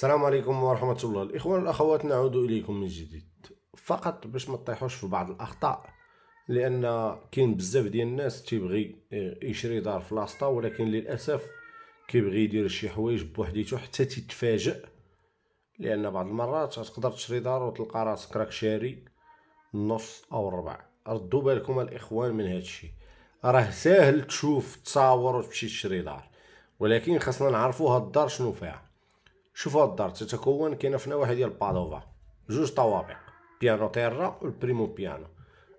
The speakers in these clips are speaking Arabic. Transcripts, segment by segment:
السلام عليكم ورحمة الله الإخوان والأخوات نعود إليكم من جديد فقط باش ما تطيحوش في بعض الأخطاء لأن كاين بزاف ديال الناس تيبغي يشري دار في لاسطا ولكن للأسف كيبغي يدير شي حوايج بوحديتو حتى تتفاجئ لأن بعض المرات تقدر تشري دار وتلقى راسك راك شاري النص أو الربع ردوا بالكم الإخوان من هادشي راه ساهل تشوف تصاور وتمشي تشري دار ولكن خاصنا نعرفوا هاد الدار شنو فيها هاد الدار تتكون كاينه في نواحي ديال البادوفا جوج طوابق بيانو تيرا والبريمو بيانو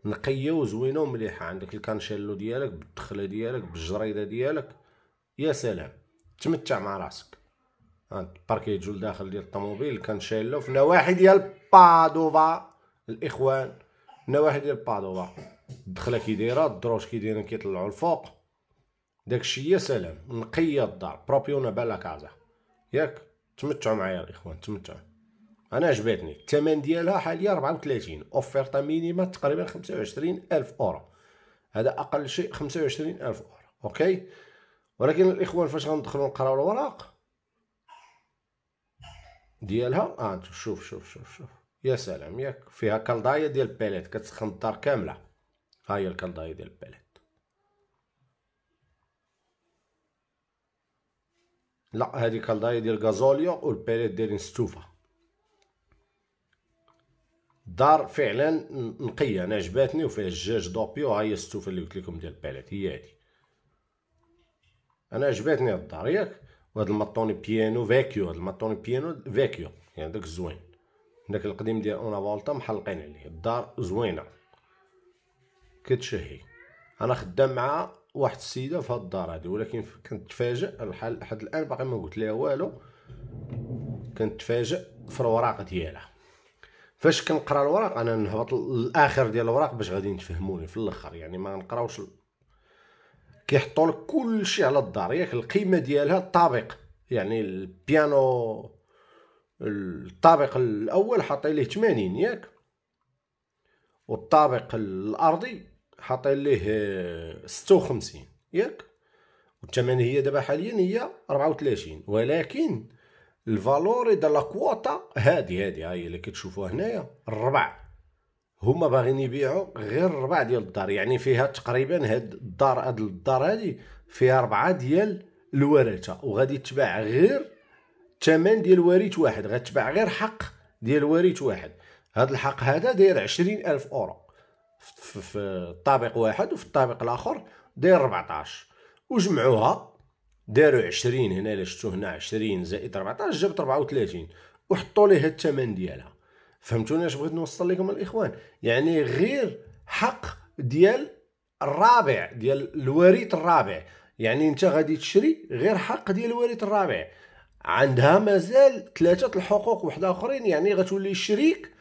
نقيه وزوينه ومليحه عندك الكانشيلو ديالك بالدخله ديالك بالجريده ديالك يا سلام تمتع مع راسك باركيجو لداخل ديال الطوموبيل الكانشيلو في نواحي ديال بادوفا الاخوان نواحي ديال بادوفا الدخله كي دايره الدروج كي دايرين كيطلعوا الفوق داكشي يا سلام نقيه الدار بروبيونا بالا كازا ياك تمتعوا معايا الاخوان تمتعوا انا عجبتني الثمن ديالها حاليا 34 اوفيرتا مينيما تقريبا 25 الف اورو هذا اقل شيء 25 الف اورو اوكي ولكن الاخوان فاش غندخلوا نقراو الوراق ديالها اه شوف شوف شوف شوف يا سلام ياك فيها كالدايه ديال باليت كتسخن الدار كامله ها هي الكالدايه ديال باليت لا هذه كالدايه ديال و والبيريت دايرين ستوفا دار فعلا نقيه انا عجباتني وفيها الجاج دوبيو ها هي الستوفه اللي قلت لكم ديال البالات هي هادي انا عجباتني هاد الدار ياك هاد الماطوني بيانو فيكيو هاد الماطوني بيانو فيكيو يعني داك زوين داك القديم ديال اون فولتا محلقين عليه الدار زوينه كتشهي انا خدام معاها واحد السيده في هاد الدار هادي ولكن تفاجئ الحال لحد الان باقي ما قلت ليها والو تفاجئ في الوراق ديالها فاش كنقرا الوراق انا نهبط الاخر ديال الوراق باش غادي نتفهموني في الاخر يعني ما نقراوش كيحطوا لك كلشي على الدار ياك القيمه ديالها الطابق يعني البيانو الطابق الاول حاطين ليه 80 ياك والطابق الارضي حاطين ليه آه، ستة ياك والثمن هي دابا حاليا هي ربعة ولكن الفالور دا لاكواطا هادي هادي هاي اللي كتشوفوها هنايا الربع هما باغيين يبيعوا غير الربع ديال الدار يعني فيها تقريبا هاد الدار هاد الدار هادي فيها ربعة ديال الورثة وغادي تباع غير الثمن ديال وريث واحد غتباع غير حق ديال وريث واحد هاد الحق هذا داير عشرين ألف أورو في الطابق واحد وفي الطابق الاخر داير 14 وجمعوها داروا 20 هنا اللي شفتو هنا 20 زائد 14 جابت 34 وحطوا ليها الثمن ديالها فهمتوني اش بغيت نوصل لكم الاخوان يعني غير حق ديال الرابع ديال الوريث الرابع يعني انت غادي تشري غير حق ديال الوريث الرابع عندها مازال ثلاثه الحقوق وحده اخرين يعني غتولي شريك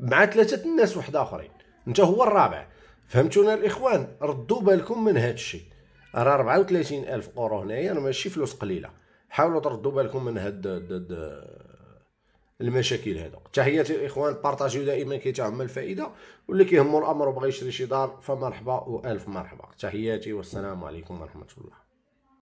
مع ثلاثه الناس وحده اخرين انت هو الرابع فهمتونا الاخوان ردوا بالكم من هذا الشيء راه 34 الف اورو هنايا يعني ماشي فلوس قليله حاولوا تردوا بالكم من هاد المشاكل هادو تحياتي الاخوان بارطاجيو دائما كي تعم الفائده واللي كيهمو الامر وبغى يشري شي دار فمرحبا والف مرحبا تحياتي والسلام عليكم ورحمه الله